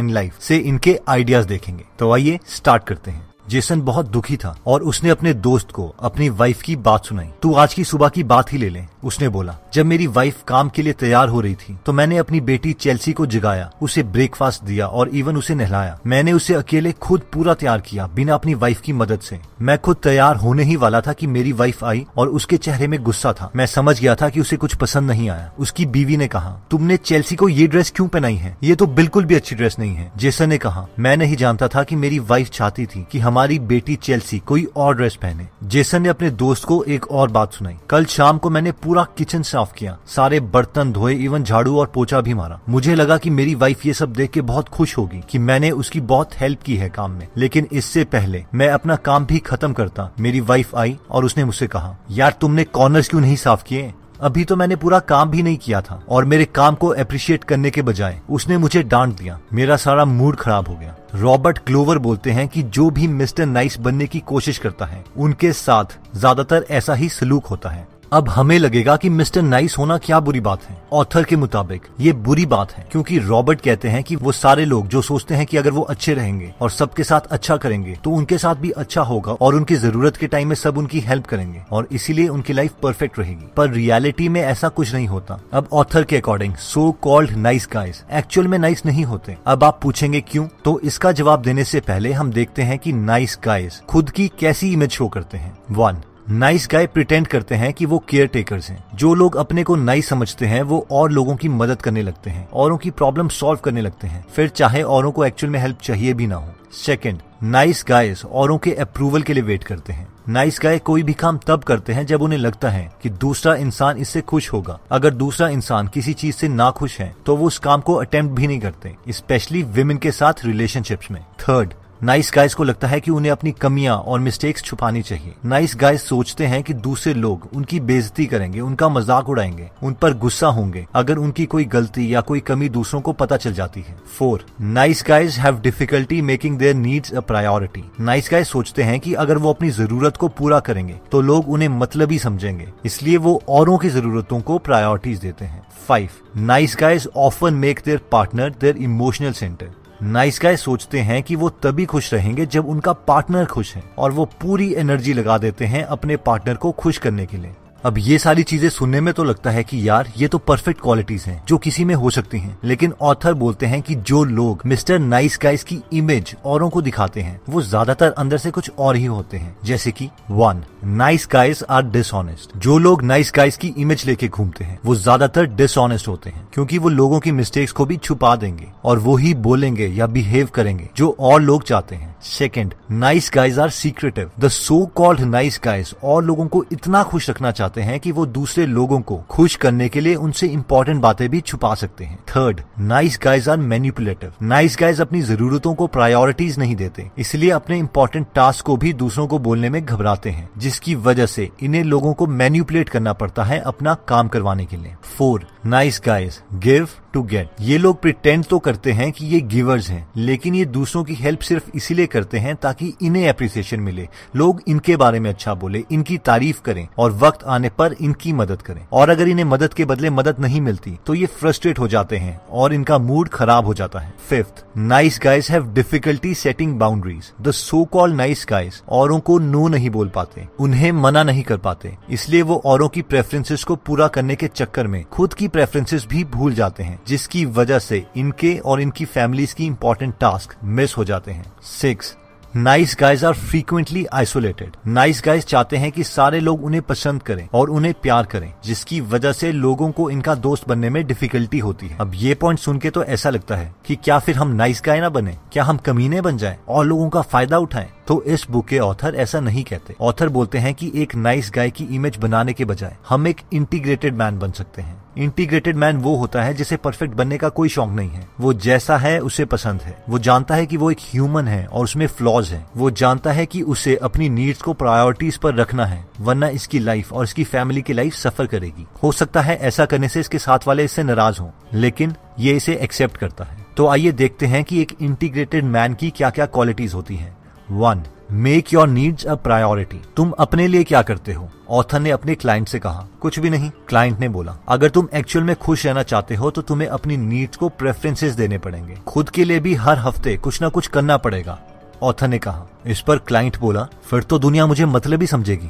in life से इनके ideas देखेंगे तो आइए स्टार्ट करते हैं जेसन बहुत दुखी था और उसने अपने दोस्त को अपनी वाइफ की बात सुनाई तू आज की सुबह की बात ही ले ले उसने बोला जब मेरी वाइफ काम के लिए तैयार हो रही थी तो मैंने अपनी बेटी चेल्सी को जगाया उसे ब्रेकफास्ट दिया और इवन उसे नहलाया मैंने उसे अकेले खुद पूरा तैयार किया बिना अपनी वाइफ की मदद से मैं खुद तैयार होने ही वाला था कि मेरी वाइफ आई और उसके चेहरे में गुस्सा था मैं समझ गया था कि उसे कुछ पसंद नहीं आया उसकी बीवी ने कहा तुमने चेल्सी को ये ड्रेस क्यों पहनाई है ये तो बिल्कुल भी अच्छी ड्रेस नहीं है जेसन ने कहा मैं नहीं जानता था की मेरी वाइफ चाहती थी की हम हमारी बेटी चेल्सी कोई और ड्रेस पहने जेसन ने अपने दोस्त को एक और बात सुनाई कल शाम को मैंने पूरा किचन साफ किया सारे बर्तन धोए इवन झाड़ू और पोछा भी मारा मुझे लगा कि मेरी वाइफ ये सब देख के बहुत खुश होगी कि मैंने उसकी बहुत हेल्प की है काम में लेकिन इससे पहले मैं अपना काम भी खत्म करता मेरी वाइफ आई और उसने मुझसे कहा यार तुमने कॉर्नर क्यों नहीं साफ किए अभी तो मैंने पूरा काम भी नहीं किया था और मेरे काम को अप्रिशिएट करने के बजाय उसने मुझे डांट दिया मेरा सारा मूड खराब हो गया रॉबर्ट ग्लोवर बोलते हैं कि जो भी मिस्टर नाइस बनने की कोशिश करता है उनके साथ ज्यादातर ऐसा ही सलूक होता है अब हमें लगेगा कि मिस्टर नाइस होना क्या बुरी बात है ऑथर के मुताबिक ये बुरी बात है क्योंकि रॉबर्ट कहते हैं कि वो सारे लोग जो सोचते हैं कि अगर वो अच्छे रहेंगे और सबके साथ अच्छा करेंगे तो उनके साथ भी अच्छा होगा और उनकी जरूरत के टाइम में सब उनकी हेल्प करेंगे और इसीलिए उनकी लाइफ परफेक्ट रहेगी पर रियलिटी में ऐसा कुछ नहीं होता अब ऑथर के according so called nice guys actual में नाइस नहीं होते अब आप पूछेंगे क्यूँ तो इसका जवाब देने ऐसी पहले हम देखते हैं की नाइस गाइस खुद की कैसी इमेज शो करते हैं वन नाइस गाय प्रिटेंड करते हैं कि वो केयर टेकर्स हैं जो लोग अपने को नाइस समझते हैं वो और लोगों की मदद करने लगते हैं औरों की प्रॉब्लम सॉल्व करने लगते हैं फिर चाहे औरों को एक्चुअल में हेल्प चाहिए भी ना हो सेकेंड नाइस गाइस औरों के अप्रूवल के लिए वेट करते हैं नाइस nice गाय कोई भी काम तब करते हैं जब उन्हें लगता है कि दूसरा इंसान इससे खुश होगा अगर दूसरा इंसान किसी चीज से ना खुश है तो वो उस काम को अटेम्प्ट भी नहीं करते स्पेशली विमेन के साथ रिलेशनशिप्स में थर्ड नाइस गाइस को लगता है कि उन्हें अपनी कमियां और मिस्टेक्स छुपानी चाहिए नाइस गाइस सोचते हैं कि दूसरे लोग उनकी बेजती करेंगे उनका मजाक उड़ाएंगे उन पर गुस्सा होंगे अगर उनकी कोई गलती या कोई कमी दूसरों को पता चल जाती है four nice guys have difficulty making their needs a priority nice guys सोचते हैं की अगर वो अपनी जरूरत को पूरा करेंगे तो लोग उन्हें मतलब ही समझेंगे इसलिए वो औरों की जरूरतों को प्रायोरिटीज देते हैं five nice guys often make their partner their emotional center nice guy सोचते हैं कि वो तभी खुश रहेंगे जब उनका पार्टनर खुश है और वो पूरी एनर्जी लगा देते हैं अपने पार्टनर को खुश करने के लिए अब ये सारी चीजें सुनने में तो लगता है कि यार ये तो परफेक्ट क्वालिटीज हैं जो किसी में हो सकती हैं लेकिन ऑथर बोलते हैं कि जो लोग मिस्टर नाइस गाइस की इमेज औरों को दिखाते हैं वो ज्यादातर अंदर से कुछ और ही होते हैं जैसे कि one nice guys are dishonest जो लोग नाइस गाइस की इमेज लेके घूमते हैं वो ज्यादातर डिसऑनेस्ट होते हैं क्योंकि वो लोगों की मिस्टेक्स को भी छुपा देंगे और वो ही बोलेंगे या बिहेव करेंगे जो और लोग चाहते हैं second nice guys are secretive the so called nice guys और लोगों को इतना खुश रखना चाहते चाहते हैं कि वो दूसरे लोगों को खुश करने के लिए उनसे इंपॉर्टेंट बातें भी छुपा सकते हैं third nice guys are manipulative nice guys अपनी जरूरतों को प्रायोरिटीज नहीं देते इसलिए अपने इंपॉर्टेंट टास्क को भी दूसरों को बोलने में घबराते हैं जिसकी वजह से इन्हें लोगों को मैन्युपुलेट करना पड़ता है अपना काम करवाने के लिए four nice guys give to get ये लोग प्रिटेंड तो करते हैं कि ये गिवर्स हैं लेकिन ये दूसरों की हेल्प सिर्फ इसीलिए करते हैं ताकि इन्हें अप्रिसिएशन मिले लोग इनके बारे में अच्छा बोले इनकी तारीफ करें और वक्त आने पर इनकी मदद करें और अगर इन्हें मदद के बदले मदद नहीं मिलती तो ये फ्रस्ट्रेट हो जाते हैं और इनका मूड खराब हो जाता है fifth nice guys have difficulty setting boundaries the so call nice guys औरों को नो नहीं बोल पाते उन्हें मना नहीं कर पाते इसलिए वो औरों की प्रेफरेंसेस को पूरा करने के चक्कर में खुद की प्रेफरेंसेस भी भूल जाते हैं जिसकी वजह से इनके और इनकी फैमिलीज की इंपॉर्टेंट टास्क मिस हो जाते हैं six nice guys are frequently isolated nice guys चाहते हैं कि सारे लोग उन्हें पसंद करें और उन्हें प्यार करें जिसकी वजह से लोगों को इनका दोस्त बनने में डिफिकल्टी होती है अब ये पॉइंट सुन के तो ऐसा लगता है कि क्या फिर हम नाइस गाय ना बने क्या हम कमीने बन जाएं और लोगों का फायदा उठाएं तो इस बुक के ऑथर ऐसा नहीं कहते ऑथर बोलते हैं कि एक नाइस गाय की इमेज बनाने के बजाय हम एक इंटीग्रेटेड मैन बन सकते हैं इंटीग्रेटेड मैन वो होता है जिसे परफेक्ट बनने का कोई शौक नहीं है वो जैसा है उसे पसंद है वो जानता है कि वो एक ह्यूमन है और उसमें फ्लॉज है वो जानता है कि उसे अपनी नीड्स को प्रायोरिटीज पर रखना है वरना इसकी लाइफ और इसकी फैमिली की लाइफ सफर करेगी हो सकता है ऐसा करने से इसके साथ वाले इससे नाराज हों लेकिन ये इसे एक्सेप्ट करता है तो आइए देखते हैं कि एक इंटीग्रेटेड मैन की क्या क्या क्वालिटीज होती हैं one make your needs a priority तुम अपने लिए क्या करते हो ऑथर ने अपने क्लाइंट से कहा कुछ भी नहीं क्लाइंट ने बोला अगर तुम एक्चुअल में खुश रहना चाहते हो तो तुम्हें अपनी नीड्स को प्रेफरेंसेस देने पड़ेंगे खुद के लिए भी हर हफ्ते कुछ ना कुछ करना पड़ेगा ऑथर ने कहा इस पर क्लाइंट बोला फिर तो दुनिया मुझे मतलब ही समझेगी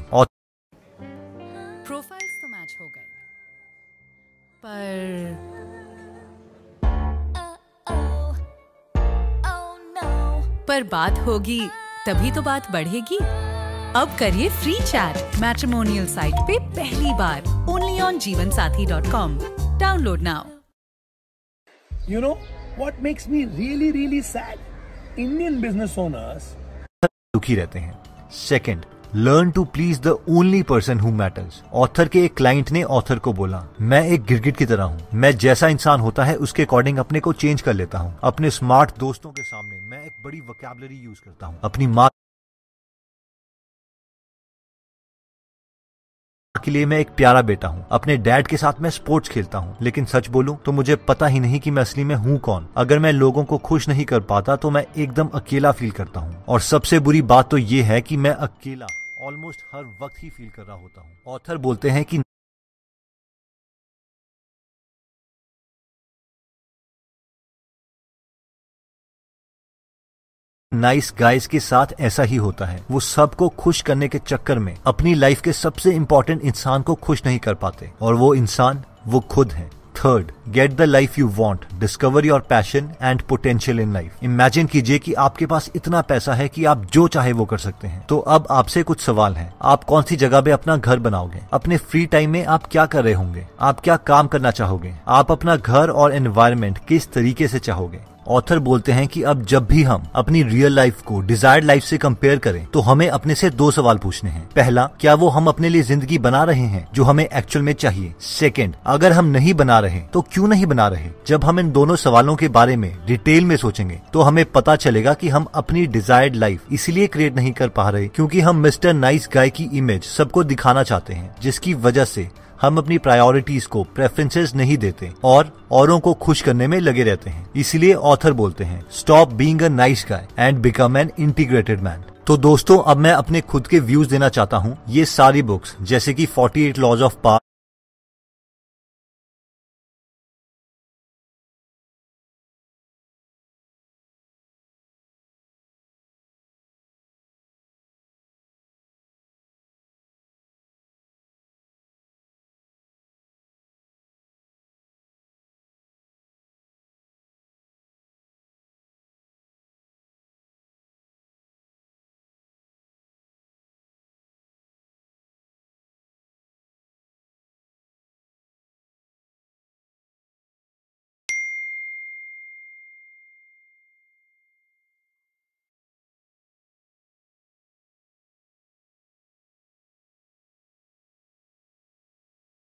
प्रोफाइल्स तो मैच हो गए पर uh, oh, oh, oh, पर बात होगी तभी तो बात बढ़ेगी अब करिए फ्री चैट मैट्रिमोनियल साइट पे पहली बार only on Jeevansathi dot com download now you know what makes me really really sad Indian business owners दुखी रहते हैं second learn to please the only person who matters author के एक client ने author को बोला मैं एक गिरगिट की तरह हूँ मैं जैसा इंसान होता है उसके अकॉर्डिंग अपने को चेंज कर लेता हूँ अपने स्मार्ट दोस्तों के सामने मैं एक बड़ी वकेबलरी यूज करता हूँ अपनी माँ के लिए मैं एक प्यारा बेटा हूँ अपने डैड के साथ मैं स्पोर्ट्स खेलता हूँ लेकिन सच बोलूँ तो मुझे पता ही नहीं कि मैं असली में हूँ कौन अगर मैं लोगों को खुश नहीं कर पाता तो मैं एकदम अकेला फील करता हूँ और सबसे बुरी बात तो ये है कि मैं अकेला ऑलमोस्ट हर वक्त ही फील कर रहा होता हूँ ऑथर बोलते हैं कि नाइस nice गाइस के साथ ऐसा ही होता है वो सबको खुश करने के चक्कर में अपनी लाइफ के सबसे इम्पोर्टेंट इंसान को खुश नहीं कर पाते और वो इंसान वो खुद है third get the life you want discover your passion and potential in life imagine कीजिए कि आपके पास इतना पैसा है कि आप जो चाहे वो कर सकते हैं तो अब आपसे कुछ सवाल हैं आप कौन सी जगह पे अपना घर बनाओगे अपने फ्री टाइम में आप क्या कर रहे होंगे आप क्या काम करना चाहोगे आप अपना घर और एनवायरमेंट किस तरीके से चाहोगे ऑथर बोलते हैं कि अब जब भी हम अपनी रियल लाइफ को डिजायर्ड लाइफ से कंपेयर करें तो हमें अपने से दो सवाल पूछने हैं पहला क्या वो हम अपने लिए जिंदगी बना रहे हैं जो हमें एक्चुअल में चाहिए सेकेंड अगर हम नहीं बना रहे तो क्यूँ नहीं बना रहे जब हम इन दोनों सवालों के बारे में डिटेल में सोचेंगे तो हमें पता चलेगा की हम अपनी डिजायर्ड लाइफ इसलिए क्रिएट नहीं कर पा रहे क्यूँकी हम मिस्टर नाइस गाय की इमेज सबको दिखाना चाहते हैं जिसकी वजह से हम अपनी प्रायोरिटीज को प्रेफरेंसेस नहीं देते और औरों को खुश करने में लगे रहते हैं इसलिए ऑथर बोलते हैं stop being a nice guy and become an integrated man तो दोस्तों अब मैं अपने खुद के व्यूज देना चाहता हूँ ये सारी बुक्स जैसे कि 48 लॉज ऑफ पावर